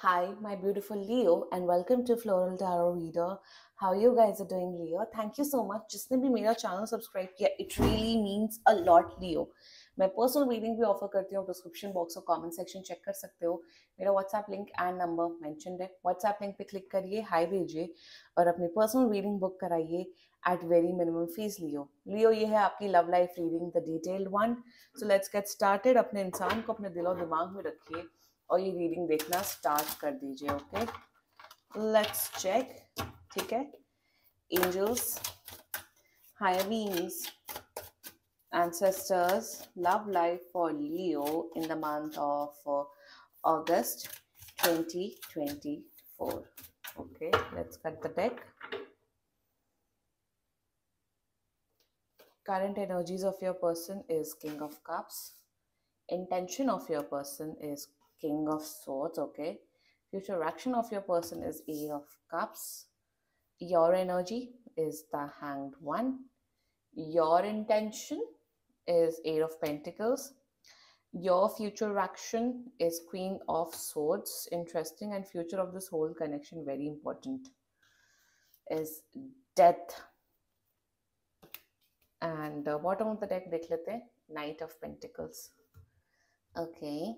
Hi, my beautiful Leo, and welcome to Floral Tarot Reader. How you guys are doing, Leo? Thank you so much. जिसने भी मेरा channel subscribe किया it really means a lot, Leo. मैं personal reading भी offer करती हूँ description box और comment section check कर सकते हो मेरा WhatsApp link and number mention है व्हाट्सएप लिंक पे क्लिक करिए हाई भेजिए और अपनी पर्सनल रीडिंग बुक कराइए at very minimum fees Leo Leo ये है आपकी love life reading the detailed one so let's get started अपने इंसान को अपने दिल और दिमाग में रखिए और ये रीडिंग देखना स्टार्ट कर दीजिए ओके लेट्स चेक ठीक है angels higher beings ancestors love life for leo in the month of uh, august 2024 okay let's cut the deck current energies of your person is king of cups intention of your person is King of Swords, okay? Future action of your person is A of Cups. Your energy is the Hanged One. Your intention is Eight of Pentacles. Your future action is Queen of Swords. Interesting. And future of this whole connection, very important, is Death. And uh, bottom of the deck, देख लेते Knight of Pentacles. Okay.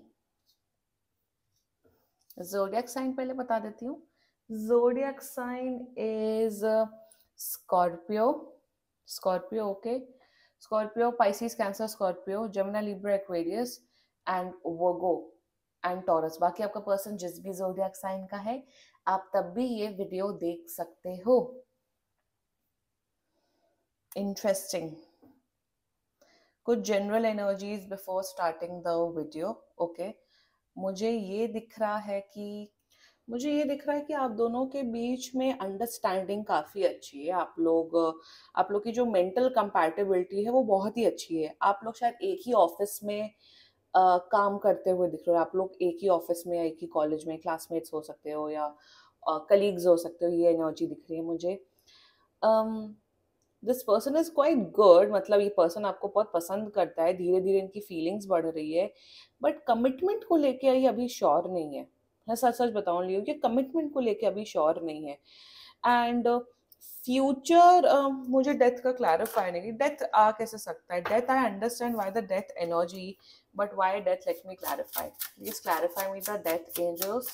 Zodiac sign पहले बता देती हूँ zodiac sign is Scorpio Scorpio okay Scorpio Pisces Cancer Scorpio Gemini Libra Aquarius and Virgo and Taurus बाकी आपका person जिस भी जोडियक साइन का है आप तब भी ये वीडियो देख सकते हो इंटरेस्टिंग कुछ general energies before starting the video okay मुझे ये दिख रहा है कि मुझे ये दिख रहा है कि आप दोनों के बीच में अंडरस्टैंडिंग काफ़ी अच्छी है आप लोग आप लोग की जो मेंटल कंपैटिबिलिटी है वो बहुत ही अच्छी है आप लोग शायद एक ही ऑफिस में आ, काम करते हुए दिख रहे हो आप लोग एक ही ऑफिस में या एक ही कॉलेज में क्लासमेट्स हो सकते हो या कलीग्स हो सकते हो ये एनर्जी दिख रही है मुझे this person is quite good मतलब ये पर्सन आपको बहुत पसंद करता है धीरे धीरे इनकी फीलिंग्स बढ़ रही है बट कमिटमेंट को लेके ये अभी श्योर नहीं है मैं सच सच बताऊँ लियो कि कमिटमेंट को लेके अभी श्योर नहीं है एंड फ्यूचर uh, uh, मुझे डेथ का क्लैरिफाई नहीं डेथ आ कैसे सकता है death I understand why the death energy but why death let me clarify please clarify me the death angels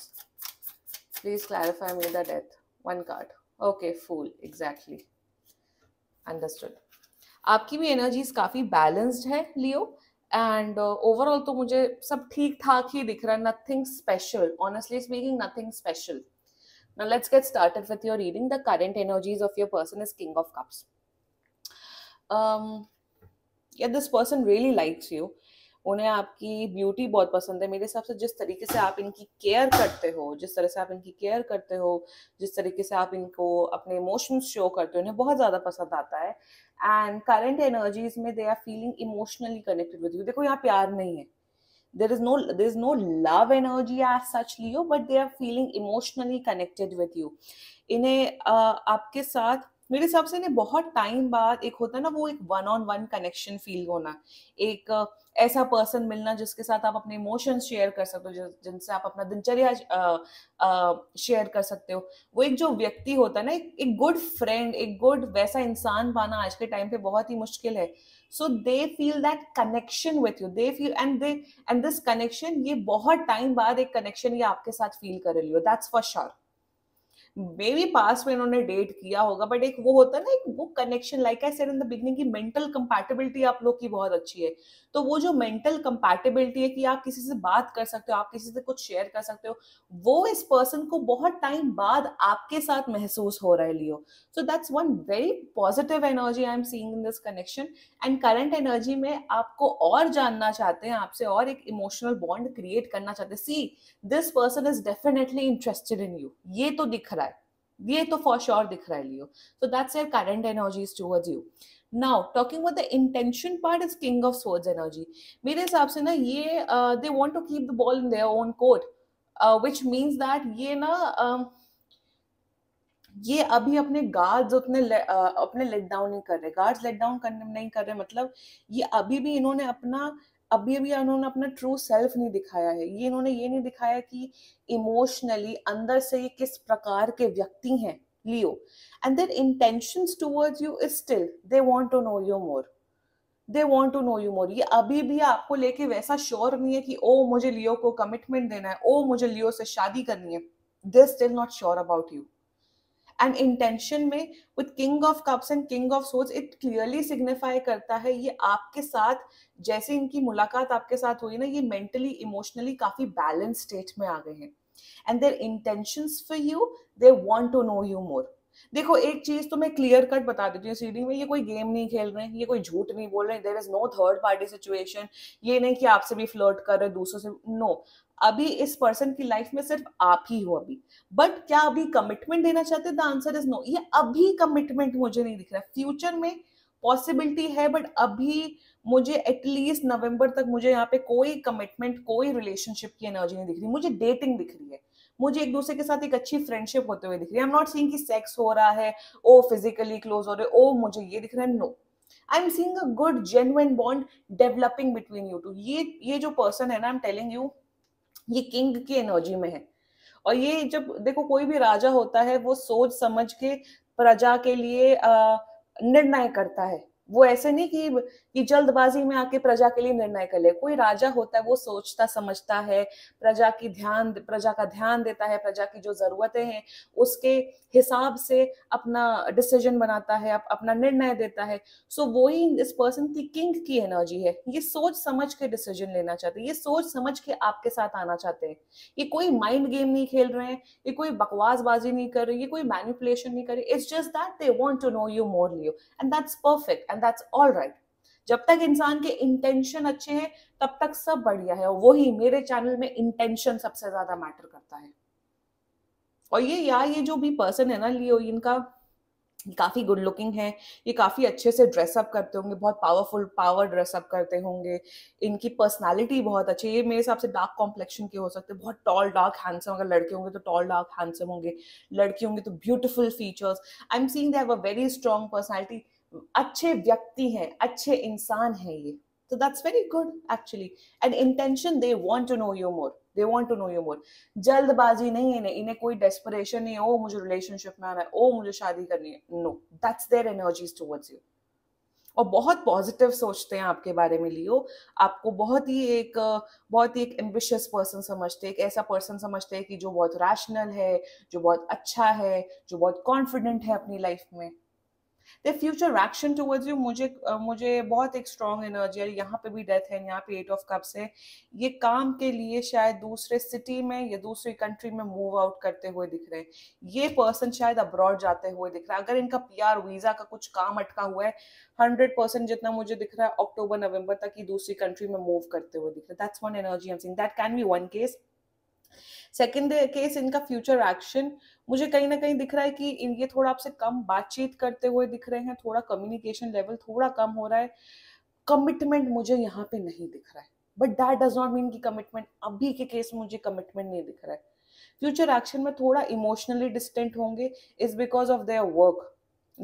please clarify me the death one card okay fool exactly understood आपकी भी energies काफ़ी balanced है लियो and overall तो मुझे सब ठीक ठाक ही दिख रहा है nothing special honestly speaking nothing special Now let's get started with your reading. The current energies of your person is King of Cups. Um, yeah, this person really likes you. उन्हें आपकी ब्यूटी बहुत पसंद है मेरे हिसाब से जिस तरीके से आप इनकी केयर करते हो जिस तरह से आप इनकी केयर करते हो जिस तरीके से आप इनको अपने इमोशंस शो करते हो उन्हें बहुत ज़्यादा पसंद आता है एंड करंट एनर्जीज में they are feeling emotionally connected with you देखो यहाँ प्यार नहीं है there is no there is no love energy are such Leo but they are feeling emotionally connected with you इन्हें आपके साथ मेरे हिसाब से ना बहुत टाइम बाद एक होता ना वो एक one on one connection feel होना एक ऐसा पर्सन मिलना जिसके साथ आप अपने इमोशंस शेयर कर सकते हो जिनसे आप अपना दिनचर्या शेयर कर सकते हो वो एक जो व्यक्ति होता है ना एक गुड फ्रेंड एक गुड वैसा इंसान पाना आज के टाइम पे बहुत ही मुश्किल है so they feel that connection with you they feel and they and this connection ये बहुत टाइम बाद एक कनेक्शन ये आपके साथ फील कर रही हो that's for sure may be pass में इन्होंने डेट किया होगा बट एक वो होता है ना एक वो connection like I said in the beginning की मेंटल कंपैटिबिलिटी आप लोग की बहुत अच्छी है तो वो जो मेंटल कंपैटिबिलिटी है कि आप किसी से बात कर सकते हो आप किसी से कुछ शेयर कर सकते हो वो इस पर्सन को बहुत टाइम बाद आपके साथ महसूस हो रहा है Leo so that's one very positive energy I am seeing in this connection and current energy में आपको और जानना चाहते हैं आपसे और एक इमोशनल बॉन्ड क्रिएट करना चाहते हैं see this person is definitely interested in you ये तो दिख रहा है ये तो फॉर श्योर sure दिख रहा है Leo so that's your current energy towards you now talking about the intention part is king of swords energy मेरे हिसाब से ना ये they want to keep the ball in their own court which means that ये ना um, ये अभी अपने गार्ड्स उतने ले, uh, अपने लेट डाउन नहीं कर रहे गार्ड्स लेट डाउन करने नहीं कर रहे मतलब ये अभी भी इन्होंने अपना अभी अभी उन्होंने अपना ट्रू सेल्फ नहीं दिखाया है ये इन्होंने ये नहीं दिखाया कि इमोशनली अंदर से ये किस प्रकार के व्यक्ति हैं Leo and their intention towards you is still they want to know you more they want to know you more ये अभी भी आपको लेके वैसा श्योर नहीं है कि ओ मुझे लियो को कमिटमेंट देना है ओ मुझे लियो से शादी करनी है they still not sure about you and intention में with king of cups and king of सोच इट क्लियरली सिग्निफाई करता है ये आपके साथ जैसे इनकी मुलाकात आपके साथ हुई ना ये मेंटली इमोशनली काफी बैलेंस स्टेट में आ गए हैं and their intention for you they want to know you more देखो एक चीज तो मैं क्लियर कट बता देती हूँ सीडिंग में ये कोई गेम नहीं खेल रहे हैं ये कोई झूठ नहीं बोल रहे हैं there is no third party situation ये नहीं कि आपसे भी फ्लर्ट कर रहे दूसरों से नो no. अभी इस पर्सन की लाइफ में सिर्फ आप ही हो अभी बट क्या अभी कमिटमेंट देना चाहते द आंसर इज नो ये अभी कमिटमेंट मुझे नहीं दिख रहा फ्यूचर में पॉसिबिलिटी है बट अभी मुझे एटलीस्ट नवंबर तक मुझे यहाँ पे कोई कमिटमेंट कोई रिलेशनशिप की एनर्जी नहीं दिख रही मुझे डेटिंग दिख रही है मुझे एक दूसरे के साथ एक अच्छी फ्रेंडशिप होते हुए दिख रही है आई एम नॉट सीइंग कि सेक्स हो रहा है ओ फिजिकली क्लोज हो रहे ओ मुझे ये दिख रहा है no I am seeing a good genuine bond developing between you two ये ये जो पर्सन है ना आई एम टेलिंग यू ये किंग की एनर्जी में है और ये जब देखो कोई भी राजा होता है वो सोच समझ के प्रजा के लिए निर्णय करता है वो ऐसे नहीं कि कि जल्दबाजी में आके प्रजा के लिए निर्णय कर ले कोई राजा होता है वो सोचता समझता है प्रजा की ध्यान प्रजा का ध्यान देता है प्रजा की जो जरूरतें हैं उसके हिसाब से अपना डिसीजन बनाता है अप, अपना निर्णय देता है सो so, वो ही इस पर्सन की किंग की एनर्जी है ये सोच समझ के डिसीजन लेना चाहते हैं ये सोच समझ के आपके साथ आना चाहते हैं ये कोई माइंड गेम नहीं खेल रहे हैं ये कोई बकवासबाजी नहीं कर रही ये कोई मैनिपुलेशन नहीं कर रही it's just that they want to know you more Leo and that's perfect and that's all right जब तक इंसान के इंटेंशन अच्छे हैं तब तक सब बढ़िया है और वही मेरे चैनल में इंटेंशन सबसे ज्यादा मैटर करता है और ये या ये जो भी पर्सन है ना लियो इनका काफ़ी गुड लुकिंग है ये काफ़ी अच्छे से ड्रेसअप करते होंगे बहुत पावरफुल पावर ड्रेसअप करते होंगे इनकी पर्सनालिटी बहुत अच्छी है ये मेरे हिसाब से डार्क कॉम्प्लेक्शन के हो सकते हैं बहुत टॉल डार्क हैंडसम अगर लड़के होंगे तो टॉल डार्क हैंडसम होंगे लड़की होंगे तो beautiful features I am seeing they have a very strong personality अच्छे व्यक्ति हैं अच्छे इंसान हैं ये तो that's very good actually and intention they want to know you more they want to know you more जल्दबाजी नहीं है इन्हें कोई डेस्परेशन नहीं है ओ मुझे रिलेशनशिप में आना है ओ मुझे शादी करनी है no that's their energies towards you और बहुत पॉजिटिव सोचते हैं आपके बारे में लियो आपको बहुत ही एक बहुत ही एक एम्बिशियस पर्सन समझते हैं एक ऐसा पर्सन समझते हैं कि जो बहुत रैशनल है जो बहुत अच्छा है जो बहुत कॉन्फिडेंट है अपनी लाइफ में the future action towards you मुझे मुझे बहुत एक स्ट्रॉन्ग एनर्जी है यहाँ पे भी डेथ है यहाँ पे एट ऑफ कप्स है ये काम के लिए शायद दूसरे सिटी में या दूसरी कंट्री में मूव आउट करते हुए दिख रहे हैं ये पर्सन शायद अब्रॉड जाते हुए दिख रहा है अगर इनका पीआर वीजा का कुछ काम अटका हुआ है हंड्रेड परसेंट जितना मुझे दिख रहा है अक्टूबर नवंबर तक ही दूसरी कंट्री में मूव करते हुए दिख रहा है that's one energy I am seeing that can be one case second case इनका फ्यूचर एक्शन मुझे कहीं ना कहीं दिख रहा है कि ये थोड़ा आपसे कम बातचीत करते हुए दिख रहे हैं थोड़ा कम्युनिकेशन लेवल थोड़ा कम हो रहा है कमिटमेंट मुझे यहाँ पे नहीं दिख रहा है but that does not mean की कमिटमेंट अभी के केस में मुझे कमिटमेंट नहीं दिख रहा है फ्यूचर एक्शन में थोड़ा इमोशनली डिस्टेंट होंगे is because of their work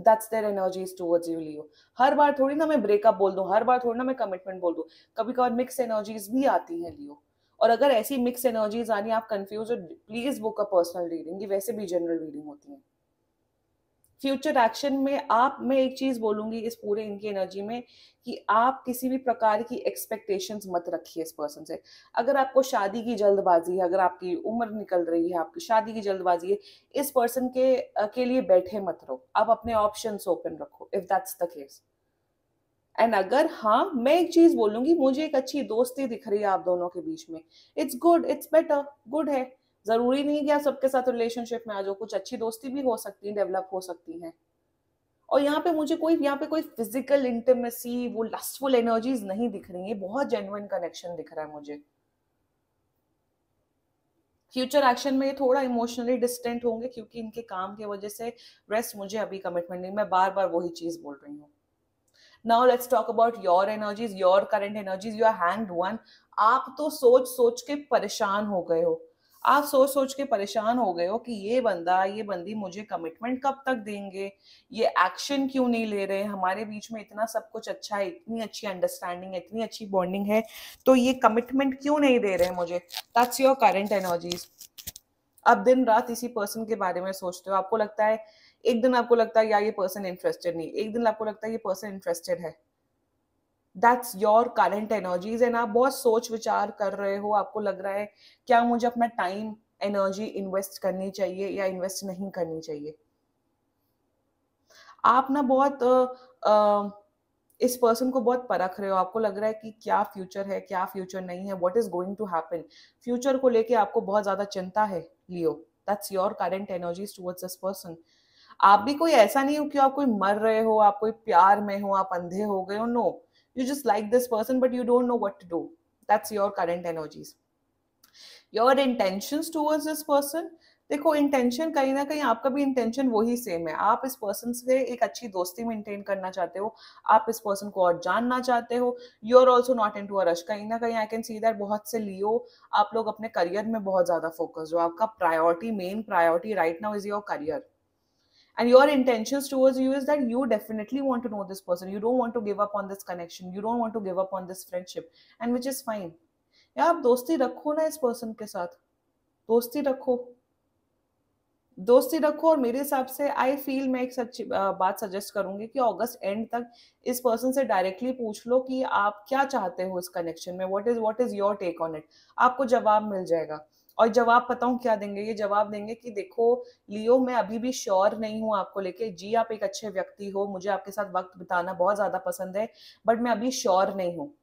that's their energies towards you Leo हर बार थोड़ी ना मैं ब्रेकअप बोल दूँ हर बार थोड़ी ना मैं कमिटमेंट बोल दूँ कभी कभार मिक्स एनर्जीज भी आती हैं लियो और अगर ऐसी मिक्स एनर्जीज आनी आप कंफ्यूज हो please book a personal reading ये वैसे भी जनरल रीडिंग होती है फ्यूचर एक्शन में आप मैं एक चीज बोलूंगी इस पूरे इनकी एनर्जी में कि आप किसी भी प्रकार की एक्सपेक्टेशंस मत रखिए इस पर्सन से अगर आपको शादी की जल्दबाजी है अगर आपकी उम्र निकल रही है आपकी शादी की जल्दबाजी है इस पर्सन के के लिए बैठे मत रहो आप अपने ऑप्शंस ओपन रखो if that's the case and अगर हाँ मैं एक चीज बोलूंगी मुझे एक अच्छी दोस्ती दिख रही है आप दोनों के बीच में it's good it's better good है जरूरी नहीं कि आप सबके साथ रिलेशनशिप में आ जाओ कुछ अच्छी दोस्ती भी हो सकती है डेवलप हो सकती है और यहाँ पे मुझे कोई यहाँ पे कोई फिजिकल इंटीमेसी वो लस्टफुल एनर्जीज नहीं दिख रही है बहुत जेन्युन कनेक्शन दिख रहा है मुझे फ्यूचर एक्शन में ये थोड़ा इमोशनली डिस्टेंट होंगे क्योंकि इनके काम की वजह से रेस्ट मुझे अभी कमिटमेंट नहीं मैं बार बार वही चीज बोल रही हूँ now let's talk about your energies your current energies your hand one आप तो सोच सोच के परेशान हो गए हो आप सोच सोच के परेशान हो गए हो कि ये बंदा ये बंदी मुझे कमिटमेंट कब तक देंगे ये एक्शन क्यों नहीं ले रहे हमारे बीच में इतना सब कुछ अच्छा है इतनी अच्छी अंडरस्टैंडिंग है इतनी अच्छी बॉन्डिंग है तो ये कमिटमेंट क्यों नहीं दे रहे मुझे दैट्स योर करेंट एनर्जीज आप दिन रात इसी पर्सन के बारे में सोचते हो आपको लगता है एक दिन आपको लगता है यार ये पर्सन इंटरेस्टेड नहीं एक दिन आपको लगता है ये पर्सन इंटरेस्टेड है that's your current energies and आप बहुत सोच विचार कर रहे हो आपको लग रहा है क्या मुझे अपना टाइम एनर्जी इन्वेस्ट करनी चाहिए या इन्वेस्ट नहीं करनी चाहिए आप ना बहुत आ, आ, इस पर्सन को बहुत परख रहे हो आपको लग रहा है कि क्या फ्यूचर है क्या फ्यूचर नहीं है what is going to happen future को लेके आपको बहुत ज्यादा चिंता है Leo that's your current energies towards this person आप भी कोई ऐसा नहीं हो कि आप कोई मर रहे हो आप कोई प्यार में हो आप अंधे हो गए हो no you just like this person but you don't know what to do that's your current energies your intention towards this person देखो इंटेंशन कहीं ना कहीं आपका भी इंटेंशन वही सेम है आप इस पर्सन से एक अच्छी दोस्ती मेंटेन करना चाहते हो आप इस पर्सन को और जानना चाहते हो you are also not into a rush कहीं ना कहीं आई कैन सी दैट बहुत से लियो आप लोग अपने करियर में बहुत ज्यादा फोकस हो आपका priority main priority right now is your career and your intentions towards you is that you definitely want to know this person you don't want to give up on this connection you don't want to give up on this friendship and which is fine yeah आप दोस्ती रखो ना इस person के साथ दोस्ती रखो दोस्ती रखो और मेरे हिसाब से आई फील मैं एक सच बात सजेस्ट करूंगी कि अगस्त एंड तक इस पर्सन से डायरेक्टली पूछ लो कि आप क्या चाहते हो इस कनेक्शन में what is what is your take on it आपको जवाब मिल जाएगा और जवाब पता हूँ क्या देंगे ये जवाब देंगे कि देखो लियो मैं अभी भी श्योर नहीं हूँ आपको लेके जी आप एक अच्छे व्यक्ति हो मुझे आपके साथ वक्त बिताना बहुत ज्यादा पसंद है बट मैं अभी श्योर नहीं हूँ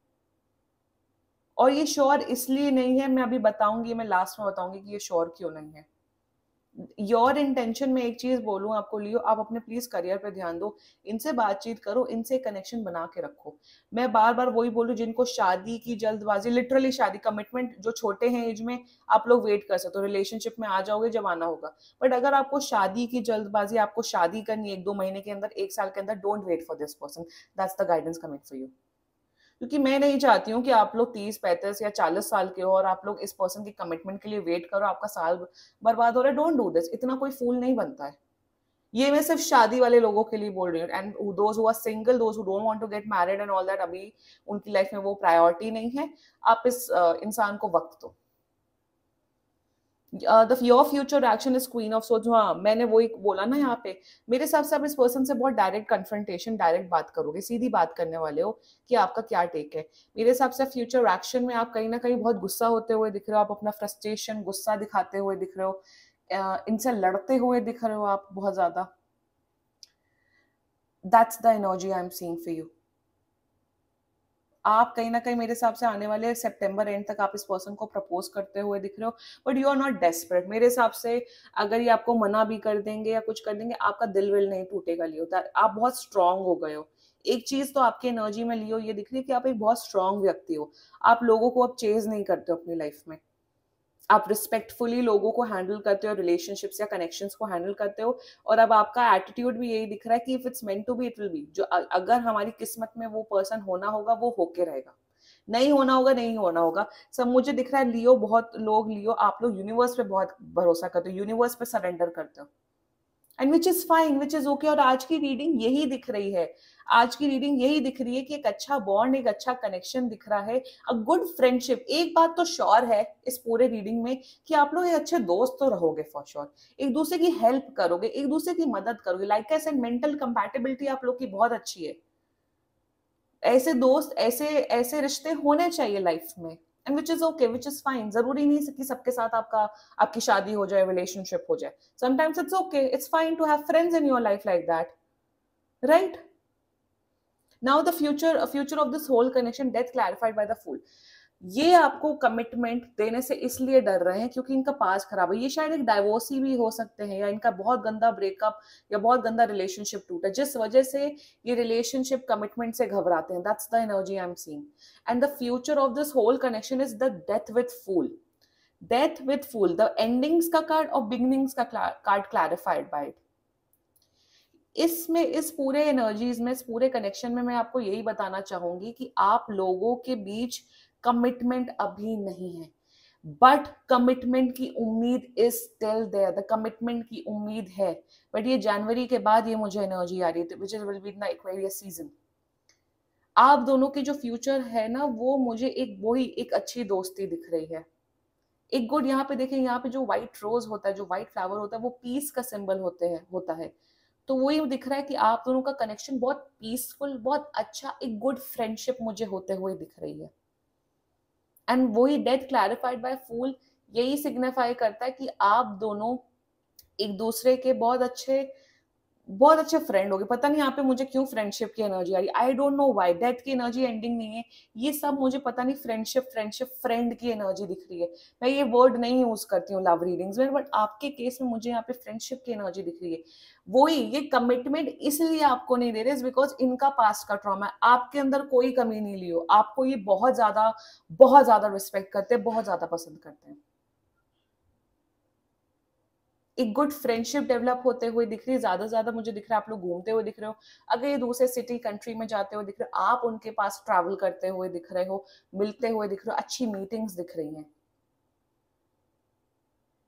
और ये श्योर इसलिए नहीं है मैं अभी बताऊंगी मैं लास्ट में बताऊंगी कि ये श्योर क्यों नहीं है योर इंटेंशन में एक चीज बोलूं आपको लियो आप अपने प्लीज करियर पे ध्यान दो इनसे बातचीत करो इनसे कनेक्शन बना के रखो मैं बार बार वही बोलूं जिनको शादी की जल्दबाजी लिटरली शादी कमिटमेंट जो छोटे हैं एज में आप लोग वेट कर सकते हो रिलेशनशिप में आ जाओगे जब आना होगा बट अगर आपको शादी की जल्दबाजी आपको शादी करनी एक दो महीने के अंदर एक साल के अंदर don't wait for this person that's the guidance coming for you क्योंकि मैं नहीं चाहती हूँ कि आप लोग तीस पैंतीस या चालीस साल के हो और आप लोग इस पर्सन की कमिटमेंट के लिए वेट करो आपका साल बर्बाद हो रहा है डोंट डू दिस इतना कोई फूल नहीं बनता है ये मैं सिर्फ शादी वाले लोगों के लिए बोल रही हूँ and are single those who don't want to get married and all that अभी उनकी लाइफ में वो प्रायोरिटी नहीं है आप इस इंसान को वक्त दो your future action is queen of सोच हाँ मैंने वो एक बोला ना यहाँ पे मेरे हिसाब से आप इस पर्सन से बहुत डायरेक्ट कन्फ्रंटेशन डायरेक्ट बात करोगे सीधी बात करने वाले हो कि आपका क्या टेक है मेरे हिसाब से फ्यूचर एक्शन में आप कहीं ना कहीं बहुत गुस्सा होते हुए दिख रहे हो आप अपना फ्रस्ट्रेशन गुस्सा दिखाते हुए दिख रहे हो इनसे लड़ते हुए दिख रहे हो आप बहुत ज्यादा that's the energy I am seeing for you आप कहीं ना कहीं मेरे हिसाब से आने वाले सितंबर एंड तक आप इस पर्सन को प्रपोज करते हुए दिख रहे हो but you are not desperate मेरे हिसाब से अगर ये आपको मना भी कर देंगे या कुछ कर देंगे आपका दिल विल नहीं टूटेगा लियो आप बहुत स्ट्रांग हो गए हो एक चीज तो आपकी एनर्जी में लियो ये दिख रही है कि आप एक बहुत स्ट्रांग व्यक्ति हो आप लोगों को अब चेज नहीं करते हो अपनी लाइफ में आप रिस्पेक्टफुली लोगों को हैंडल करते हो रिलेशनशिप्स या कनेक्शन को हैंडल करते हो और अब आपका एटीट्यूड भी यही दिख रहा है कि if it's meant to be it will be जो अगर हमारी किस्मत में वो पर्सन होना होगा वो होके रहेगा नहीं होना होगा नहीं होना होगा सब मुझे दिख रहा है लियो बहुत लोग लियो आप लोग यूनिवर्स पे बहुत भरोसा करते हो यूनिवर्स पे सरेंडर करते हो and which is fine which is okay और आज की रीडिंग यही दिख रही है आज की रीडिंग यही दिख रही है कि एक अच्छा बॉन्ड एक अच्छा कनेक्शन दिख रहा है अ गुड फ्रेंडशिप एक बात तो श्योर है इस पूरे रीडिंग में कि आप लोग एक अच्छे दोस्त तो रहोगे फॉर श्योर एक दूसरे की हेल्प करोगे एक दूसरे की मदद करोगे like as and mental compatibility आप लोग की बहुत अच्छी है ऐसे दोस्त ऐसे ऐसे रिश्ते होने चाहिए लाइफ में and which is okay which is fine जरूरी नहीं कि सबके साथ आपका आपकी शादी हो जाए रिलेशनशिप हो जाए sometimes it's okay it's fine to have friends in your life like that right now the future future of this whole connection death clarified by the fool ये आपको कमिटमेंट देने से इसलिए डर रहे हैं क्योंकि इनका पास खराब है ये शायद एक डाइवोर्सी भी हो सकते हैं या इनका बहुत गंदा ब्रेकअप या बहुत गंदा रिलेशनशिप टूटा जिस वजह से ये रिलेशनशिप कमिटमेंट से घबराते हैं that's the energy I am seeing and the future of this whole connection is the death with fool death with fool the endings का कार्ड और बिगनिंग्स का कार्ड क्लैरिफाइड बाइट इसमें इस पूरे एनर्जीज में इस पूरे कनेक्शन में मैं आपको यही बताना चाहूंगी कि आप लोगों के बीच कमिटमेंट अभी नहीं है बट कमिटमेंट की उम्मीद is still there the commitment की उम्मीद है बट ये जनवरी के बाद ये मुझे एनर्जी आ रही है which is will be Aquarius season आप दोनों के जो फ्यूचर है ना वो मुझे एक वो ही एक अच्छी दोस्ती दिख रही है एक गुड यहाँ पे देखें यहाँ पे जो व्हाइट रोज होता है जो व्हाइट फ्लावर होता है वो पीस का सिंबल होते हैं होता है तो वो ये दिख रहा है कि आप दोनों का कनेक्शन बहुत पीसफुल बहुत अच्छा एक गुड फ्रेंडशिप मुझे होते हुए दिख रही है एंड वही डेथ क्लैरिफाइड बाय फूल यही सिग्निफाई करता है कि आप दोनों एक दूसरे के बहुत अच्छे बहुत अच्छे फ्रेंड हो गए पता नहीं यहाँ पे मुझे क्यों फ्रेंडशिप की एनर्जी आ रही I don't know why death की एनर्जी एंडिंग नहीं है ये सब मुझे पता नहीं फ्रेंडशिप फ्रेंडशिप फ्रेंड की एनर्जी दिख रही है मैं ये वर्ड नहीं यूज करती हूँ लव रीडिंग्स में बट आपके केस में मुझे यहाँ पे फ्रेंडशिप की एनर्जी दिख रही है वही ये कमिटमेंट इसलिए आपको नहीं दे रहे बिकॉज इनका पास्ट का ट्रॉमा है आपके अंदर कोई कमी नहीं ली हो आपको ये बहुत ज्यादा बहुत ज्यादा रिस्पेक्ट करते हैं बहुत ज्यादा पसंद करते हैं एक गुड फ्रेंडशिप डेवलप होते हुए दिख रही है ज्यादा से ज्यादा मुझे दिख रहा है आप लोग घूमते हुए दिख रहे हो अगर ये दूसरे सिटी कंट्री में जाते हुए दिख रहे हो आप उनके पास ट्रैवल करते हुए दिख रहे हो मिलते हुए दिख रहे हो अच्छी मीटिंग्स दिख रही हैं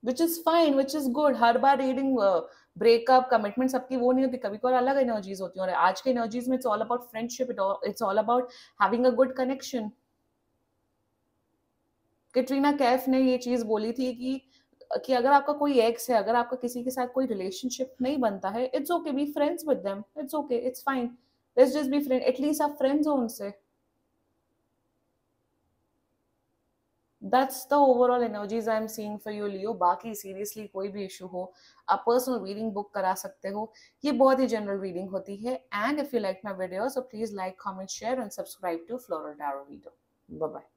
which is fine which is good हर बार रीडिंग ब्रेकअप कमिटमेंट सबकी वो नहीं होती कभी कभी अलग एनर्जीज होती है और आज के एनर्जीज में it's all about friendship it's all about having a good connection Katrina Kaif ने ये चीज बोली थी कि कि अगर आपका कोई एक्स है अगर आपका किसी के साथ कोई रिलेशनशिप नहीं बनता है it's okay be friends with them it's okay it's fine let's just be friend at least आप फ्रेंड्स हो उनसे that's the overall energies I am seeing for you Leo बाकी सीरियसली कोई भी इशू हो आप पर्सनल रीडिंग बुक करा सकते हो ये बहुत ही जनरल रीडिंग होती है and if you like my video so please like comment share and subscribe to floral tarot video bye